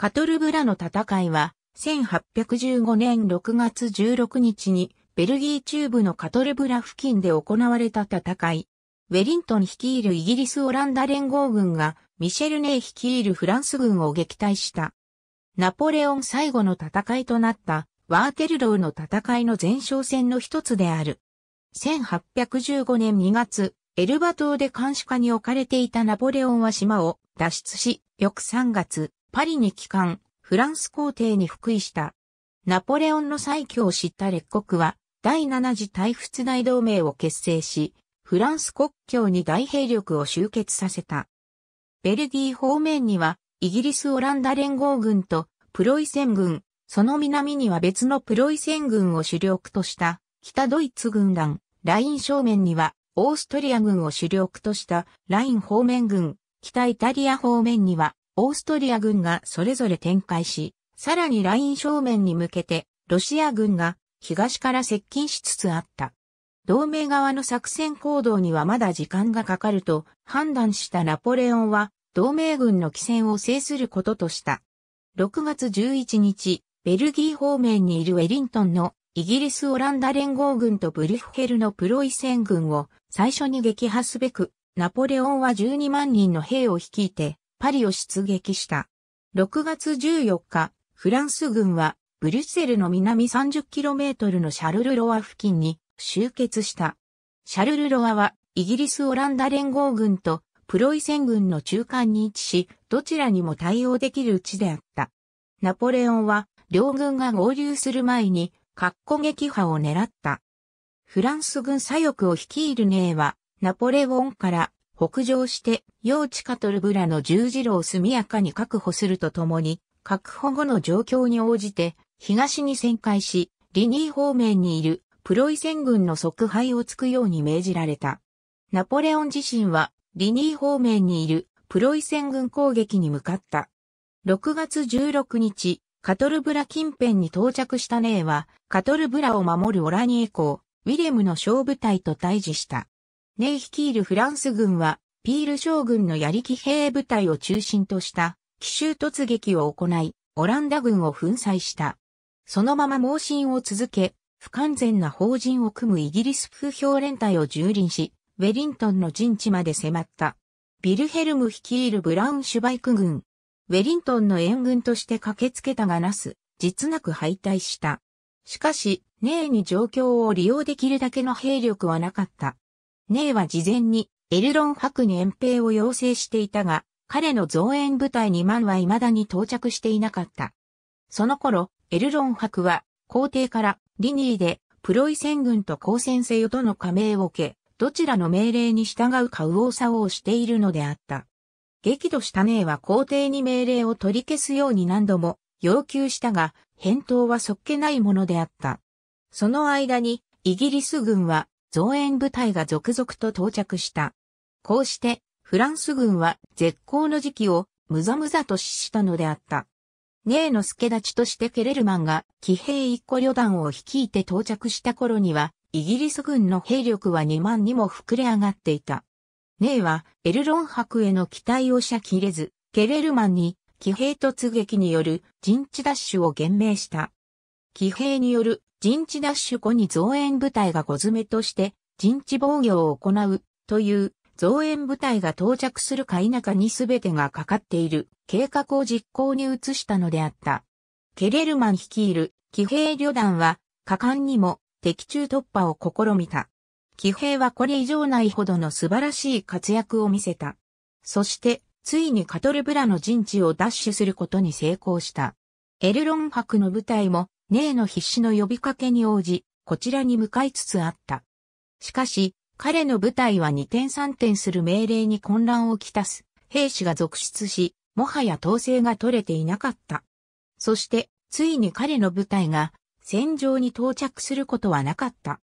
カトルブラの戦いは、1815年6月16日に、ベルギー中部のカトルブラ付近で行われた戦い。ウェリントン率いるイギリス・オランダ連合軍が、ミシェル・ネイ率いるフランス軍を撃退した。ナポレオン最後の戦いとなった、ワーテルローの戦いの前哨戦の一つである。1815年2月、エルバ島で監視下に置かれていたナポレオンは島を脱出し、翌3月、パリに帰還、フランス皇帝に復位した。ナポレオンの再強を知った列国は、第7次大仏大同盟を結成し、フランス国境に大兵力を集結させた。ベルギー方面には、イギリス・オランダ連合軍とプロイセン軍、その南には別のプロイセン軍を主力とした北ドイツ軍団、ライン正面にはオーストリア軍を主力としたライン方面軍、北イタリア方面にはオーストリア軍がそれぞれ展開し、さらにライン正面に向けてロシア軍が東から接近しつつあった。同盟側の作戦行動にはまだ時間がかかると判断したナポレオンは同盟軍の帰戦を制することとした。6月11日、ベルギー方面にいるウェリントンのイギリスオランダ連合軍とブリュッヘルのプロイセン軍を最初に撃破すべく、ナポレオンは12万人の兵を率いてパリを出撃した。6月14日、フランス軍はブリュッセルの南 30km のシャルルロア付近に集結した。シャルルロアはイギリスオランダ連合軍とプロイセン軍の中間に位置し、どちらにも対応できる地であった。ナポレオンは両軍が合流する前に、格好撃破を狙った。フランス軍左翼を率いるネーは、ナポレオンから北上して、用地カトルブラの十字路を速やかに確保するとともに、確保後の状況に応じて、東に旋回し、リニー方面にいるプロイセン軍の即敗をつくように命じられた。ナポレオン自身は、リニー方面にいるプロイセン軍攻撃に向かった。6月16日、カトルブラ近辺に到着したネーは、カトルブラを守るオラニエ公、ウィレムの小部隊と対峙した。ネイ率いるフランス軍は、ピール将軍の槍騎兵部隊を中心とした奇襲突撃を行い、オランダ軍を粉砕した。そのまま盲信を続け、不完全な法人を組むイギリス風評連隊を蹂躙し、ウェリントンの陣地まで迫った。ビルヘルム率いるブラウンシュバイク軍。ウェリントンの援軍として駆けつけたがなす、実なく敗退した。しかし、ネイに状況を利用できるだけの兵力はなかった。ネイは事前にエルロン博に遠兵を要請していたが、彼の増援部隊2万は未だに到着していなかった。その頃、エルロン博は皇帝からリニーでプロイセン軍と交戦せよとの加盟を受け、どちらの命令に従うか右往左往しているのであった。激怒したネイは皇帝に命令を取り消すように何度も要求したが、返答はそっけないものであった。その間に、イギリス軍は増援部隊が続々と到着した。こうして、フランス軍は絶好の時期をむざむざと死したのであった。ネーの助立ちとしてケレルマンが騎兵一個旅団を率いて到着した頃には、イギリス軍の兵力は2万にも膨れ上がっていた。ネーはエルロン博への期待をしゃきれず、ケレルマンに騎兵突撃による陣地奪取を厳命した。騎兵による陣地奪取後に増援部隊が小詰めとして陣地防御を行うという増援部隊が到着するか否かに全てがかかっている計画を実行に移したのであった。ケレルマン率いる騎兵旅団は果敢にも敵中突破を試みた。騎兵はこれ以上ないほどの素晴らしい活躍を見せた。そしてついにカトルブラの陣地を奪取することに成功した。エルロン博の部隊もネーの必死の呼びかけに応じ、こちらに向かいつつあった。しかし、彼の部隊は二点三点する命令に混乱をきたす兵士が続出し、もはや統制が取れていなかった。そして、ついに彼の部隊が戦場に到着することはなかった。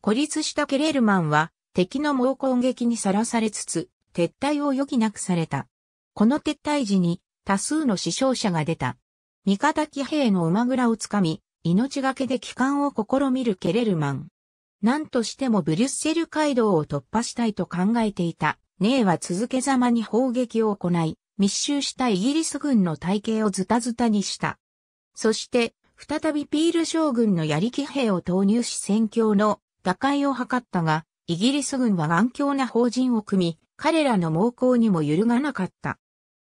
孤立したケレールマンは敵の猛攻撃にさらされつつ、撤退を余儀なくされた。この撤退時に多数の死傷者が出た。味方騎兵の馬蔵をつかみ、命がけで帰還を試みるケレルマン。何としてもブリュッセル街道を突破したいと考えていた、ネーは続けざまに砲撃を行い、密集したイギリス軍の体系をズタズタにした。そして、再びピール将軍の槍騎兵を投入し戦況の打開を図ったが、イギリス軍は頑強な法人を組み、彼らの猛攻にも揺るがなかった。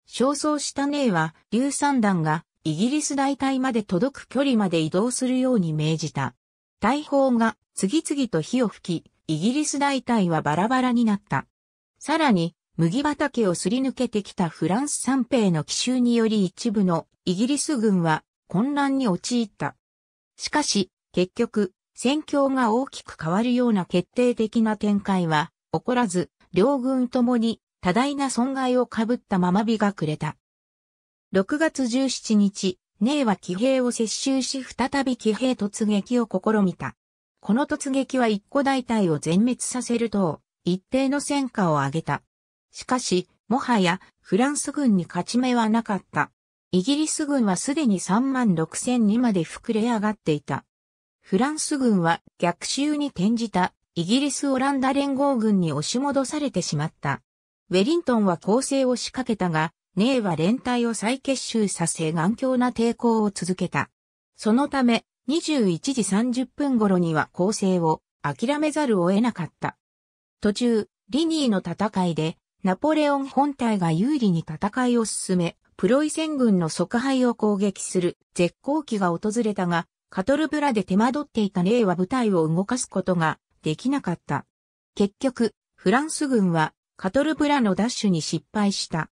焦燥したネーは、硫酸弾がイギリス大隊まで届く距離まで移動するように命じた。大砲が次々と火を吹き、イギリス大隊はバラバラになった。さらに、麦畑をすり抜けてきたフランス三兵の奇襲により一部のイギリス軍は混乱に陥った。しかし、結局、戦況が大きく変わるような決定的な展開は起こらず、両軍ともに多大な損害を被ったまま日が暮れた。6月17日、ネイは騎兵を接収し再び騎兵突撃を試みた。この突撃は一個大隊を全滅させると、一定の戦果を上げた。しかし、もはやフランス軍に勝ち目はなかった。イギリス軍はすでに3万6千にまで膨れ上がっていた。フランス軍は逆襲に転じたイギリス・オランダ連合軍に押し戻されてしまった。ウェリントンは攻勢を仕掛けたが、寧は連帯を再結集させ頑強な抵抗を続けた。そのため、21時30分頃には攻勢を諦めざるを得なかった。途中、リニーの戦いで、ナポレオン本体が有利に戦いを進め、プロイセン軍の即敗を攻撃する絶好機が訪れたが、カトルブラで手間取っていた霊は部隊を動かすことができなかった。結局、フランス軍はカトルブラの奪取に失敗した。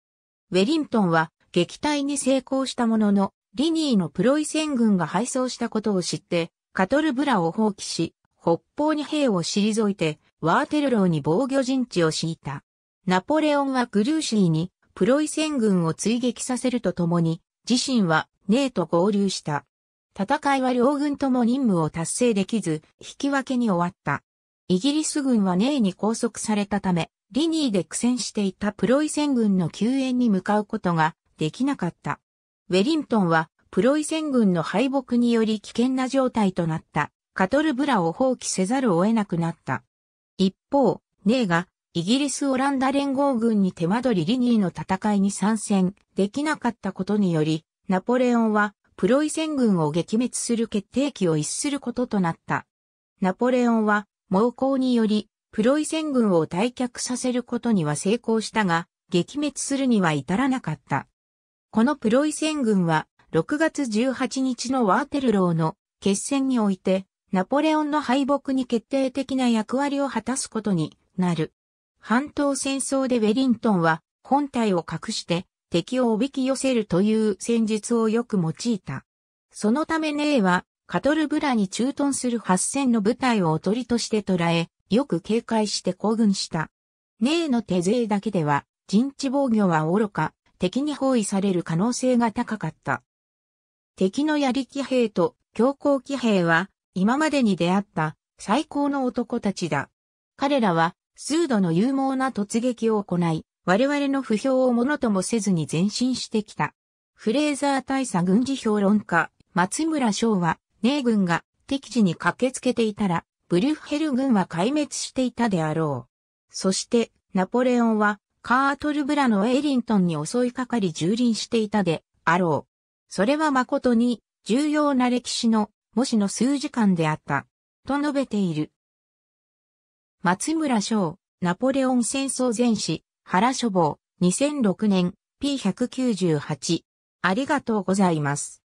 ウェリントンは撃退に成功したものの、リニーのプロイセン軍が敗走したことを知って、カトルブラを放棄し、北方に兵を退いて、ワーテルローに防御陣地を敷いた。ナポレオンはグルーシーにプロイセン軍を追撃させるとともに、自身はネーと合流した。戦いは両軍とも任務を達成できず、引き分けに終わった。イギリス軍はネーに拘束されたため、リニーで苦戦していたプロイセン軍の救援に向かうことができなかった。ウェリントンはプロイセン軍の敗北により危険な状態となったカトルブラを放棄せざるを得なくなった。一方、ネーがイギリス・オランダ連合軍に手間取りリニーの戦いに参戦できなかったことにより、ナポレオンはプロイセン軍を撃滅する決定機を逸することとなった。ナポレオンは猛攻によりプロイセン軍を退却させることには成功したが、撃滅するには至らなかった。このプロイセン軍は、6月18日のワーテルローの決戦において、ナポレオンの敗北に決定的な役割を果たすことになる。半島戦争でウェリントンは本体を隠して敵をおびき寄せるという戦術をよく用いた。そのためネーはカトルブラに駐屯する8000の部隊をおとりとして捉え、よく警戒して行軍した。寧の手勢だけでは、陣地防御は愚か、敵に包囲される可能性が高かった。敵の槍騎兵と強行騎兵は、今までに出会った最高の男たちだ。彼らは、数度の勇猛な突撃を行い、我々の不評をものともせずに前進してきた。フレーザー大佐軍事評論家、松村翔は、米軍が敵地に駆けつけていたら、ブリュッヘル軍は壊滅していたであろう。そして、ナポレオンは、カートルブラのエリントンに襲いかかり蹂躙していたであろう。それは誠に、重要な歴史の、模試の数時間であった。と述べている。松村翔、ナポレオン戦争前史、原書房、2006年、P198。ありがとうございます。